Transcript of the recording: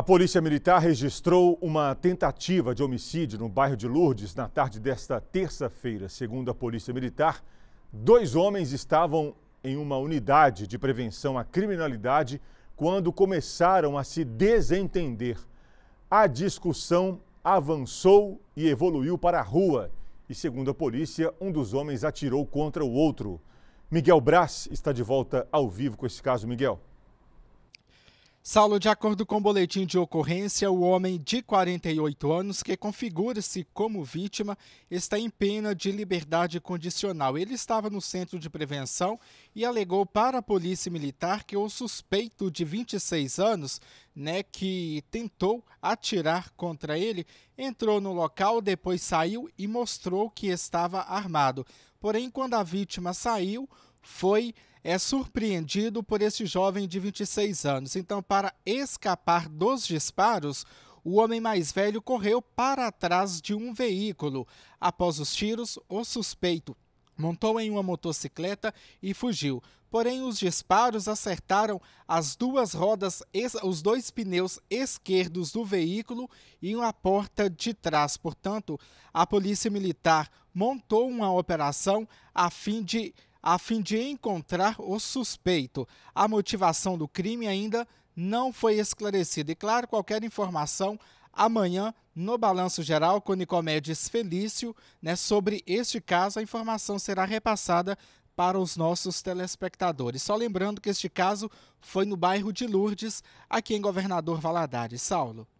A Polícia Militar registrou uma tentativa de homicídio no bairro de Lourdes na tarde desta terça-feira. Segundo a Polícia Militar, dois homens estavam em uma unidade de prevenção à criminalidade quando começaram a se desentender. A discussão avançou e evoluiu para a rua e, segundo a polícia, um dos homens atirou contra o outro. Miguel Brás está de volta ao vivo com esse caso. Miguel. Saulo, de acordo com o boletim de ocorrência, o homem de 48 anos, que configura-se como vítima, está em pena de liberdade condicional. Ele estava no centro de prevenção e alegou para a Polícia Militar que o suspeito de 26 anos, né, que tentou atirar contra ele, entrou no local, depois saiu e mostrou que estava armado. Porém, quando a vítima saiu, foi é surpreendido por esse jovem de 26 anos. Então, para escapar dos disparos, o homem mais velho correu para trás de um veículo. Após os tiros, o suspeito montou em uma motocicleta e fugiu. Porém, os disparos acertaram as duas rodas, os dois pneus esquerdos do veículo e uma porta de trás. Portanto, a Polícia Militar montou uma operação a fim de a fim de encontrar o suspeito. A motivação do crime ainda não foi esclarecida. E claro, qualquer informação amanhã no Balanço Geral com Nicomedes Felício, né, sobre este caso, a informação será repassada para os nossos telespectadores. Só lembrando que este caso foi no bairro de Lourdes, aqui em Governador Valadares. Saulo.